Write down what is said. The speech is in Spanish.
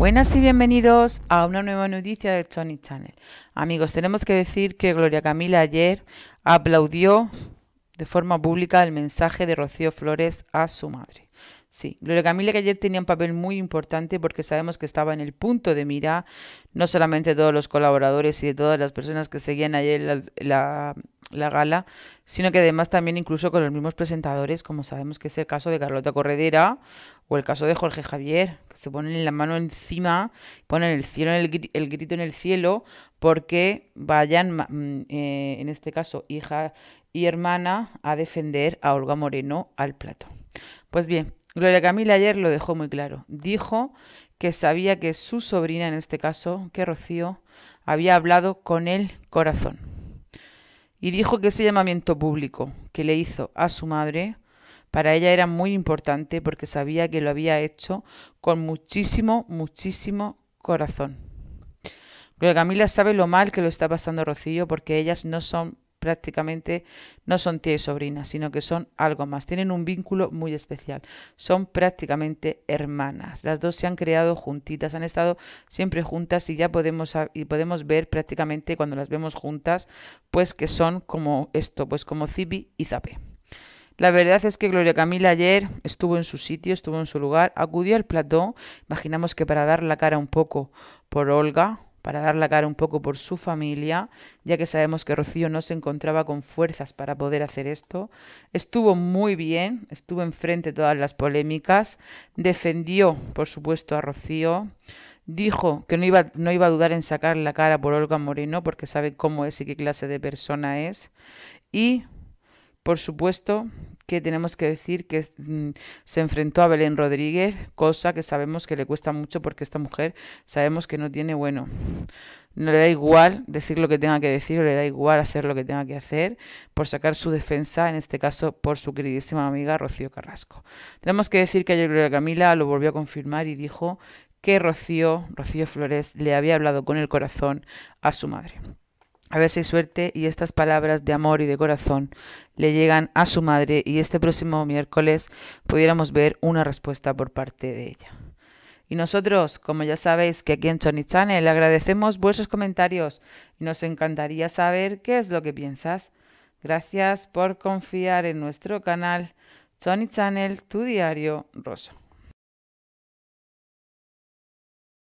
Buenas y bienvenidos a una nueva noticia del Tony Channel. Amigos, tenemos que decir que Gloria Camila ayer aplaudió de forma pública el mensaje de Rocío Flores a su madre. Sí, Gloria Camila que ayer tenía un papel muy importante porque sabemos que estaba en el punto de mira no solamente de todos los colaboradores y de todas las personas que seguían ayer la la gala, sino que además también incluso con los mismos presentadores, como sabemos que es el caso de Carlota Corredera o el caso de Jorge Javier, que se ponen la mano encima, ponen el, cielo el, grito en el cielo, porque vayan, mm, eh, en este caso, hija y hermana, a defender a Olga Moreno al plato. Pues bien, Gloria Camila ayer lo dejó muy claro. Dijo que sabía que su sobrina, en este caso, que Rocío, había hablado con el corazón y dijo que ese llamamiento público que le hizo a su madre para ella era muy importante porque sabía que lo había hecho con muchísimo, muchísimo corazón. luego Camila sabe lo mal que lo está pasando Rocío porque ellas no son prácticamente no son tía y sobrina, sino que son algo más. Tienen un vínculo muy especial. Son prácticamente hermanas. Las dos se han creado juntitas, han estado siempre juntas y ya podemos, y podemos ver prácticamente cuando las vemos juntas, pues que son como esto, pues como Cibi y Zape. La verdad es que Gloria Camila ayer estuvo en su sitio, estuvo en su lugar, acudió al plató, imaginamos que para dar la cara un poco por Olga, para dar la cara un poco por su familia, ya que sabemos que Rocío no se encontraba con fuerzas para poder hacer esto. Estuvo muy bien, estuvo enfrente de todas las polémicas, defendió, por supuesto, a Rocío, dijo que no iba, no iba a dudar en sacar la cara por Olga Moreno, porque sabe cómo es y qué clase de persona es, y, por supuesto, que tenemos que decir que mm, se enfrentó a Belén Rodríguez, cosa que sabemos que le cuesta mucho porque esta mujer sabemos que no tiene, bueno, no le da igual decir lo que tenga que decir o le da igual hacer lo que tenga que hacer por sacar su defensa, en este caso por su queridísima amiga Rocío Carrasco. Tenemos que decir que ayer Camila lo volvió a confirmar y dijo que Rocío, Rocío Flores, le había hablado con el corazón a su madre. A ver si hay suerte y estas palabras de amor y de corazón le llegan a su madre y este próximo miércoles pudiéramos ver una respuesta por parte de ella. Y nosotros, como ya sabéis que aquí en Sony Channel agradecemos vuestros comentarios y nos encantaría saber qué es lo que piensas. Gracias por confiar en nuestro canal Sony Channel, tu diario rosa.